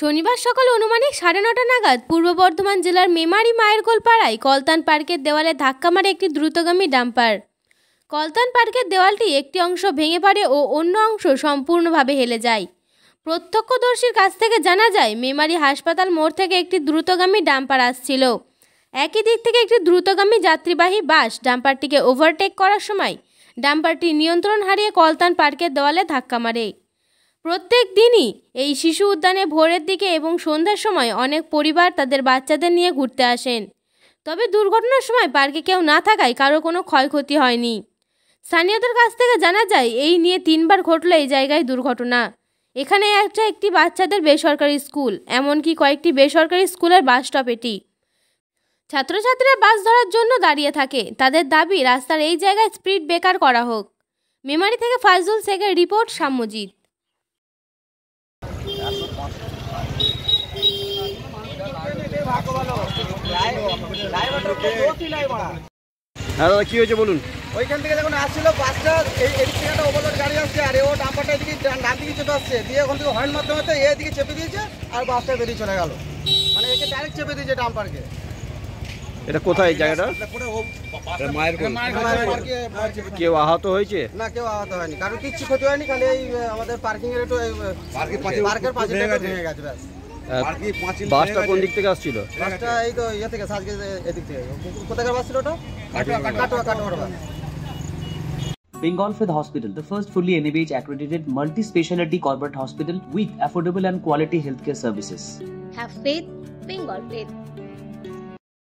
শনিবার সকাল অনুমানিক সাড়ে নটা নাগাদ পূর্ব বর্ধমান জেলার মেমারি গোল পাড়ায় কলতান পার্কের দেওয়ালে ধাক্কা মারে একটি দ্রুতগামী ডাম্পার কলতান পার্কের দেওয়ালটি একটি অংশ ভেঙে পড়ে ও অন্য অংশ সম্পূর্ণভাবে হেলে যায় প্রত্যক্ষদর্শীর কাছ থেকে জানা যায় মেমারি হাসপাতাল মোড় থেকে একটি দ্রুতগামী ডাম্পার আসছিল একই দিক থেকে একটি দ্রুতগামী যাত্রীবাহী বাস ডাম্পারটিকে ওভারটেক করার সময় ডাম্পারটি নিয়ন্ত্রণ হারিয়ে কলতান পার্কের দেওয়ালে ধাক্কা মারে প্রত্যেক দিনই এই শিশু উদ্যানে ভোরের দিকে এবং সন্ধ্যার সময় অনেক পরিবার তাদের বাচ্চাদের নিয়ে ঘুরতে আসেন তবে দুর্ঘটনার সময় পার্কে কেউ না থাকায় কারো কোনো ক্ষয়ক্ষতি হয়নি স্থানীয়দের কাছ থেকে জানা যায় এই নিয়ে তিনবার ঘটল এই জায়গায় দুর্ঘটনা এখানে একটা একটি বাচ্চাদের বেসরকারি স্কুল এমনকি কয়েকটি বেসরকারি স্কুলের বাস স্টপ এটি ছাত্রছাত্রীরা বাস ধরার জন্য দাঁড়িয়ে থাকে তাদের দাবি রাস্তার এই জায়গায় স্পিড বেকার করা হোক মেমারি থেকে ফাইজুল শেখের রিপোর্ট সাম্যজিৎ হ্যাঁ দাদা কী হয়েছে বলুন ওইখান থেকে যখন আসছিল বাসটা এই এদিক একটা ওভারলোড গাড়ি আসছে আর ও ডাম্পারটা এদিকে ডান দিকে চেপে আসছে দিয়ে ওখান থেকে হর্ন মাধ্যমে মারতে এদিকে চেপে দিয়েছে আর বাসটা বেরিয়ে চলে গেল মানে একে ডাইরেক্ট চেপে দিয়েছে ডাম্পারকে এটা কোথায় জায়গাটা মায়ের কেউ আহত হয়েছে না কেউ আহত হয়নি কারণ কিচ্ছু ক্ষতি হয়নি খালি এই আমাদের পার্কিং এর একটু পার্কের পাশে ভেঙে গেছে বাসটা কোন দিক থেকে আসছিল বাসটা এই তো ইয়ে থেকে সাজকে এদিক থেকে কোথাকার বাস ছিল ওটা কাটোয়া কাটোয়া বাস Bengal Fifth Hospital, the first fully NABH accredited multi speciality corporate hospital with affordable and quality healthcare services. Have faith, Bengal Faith.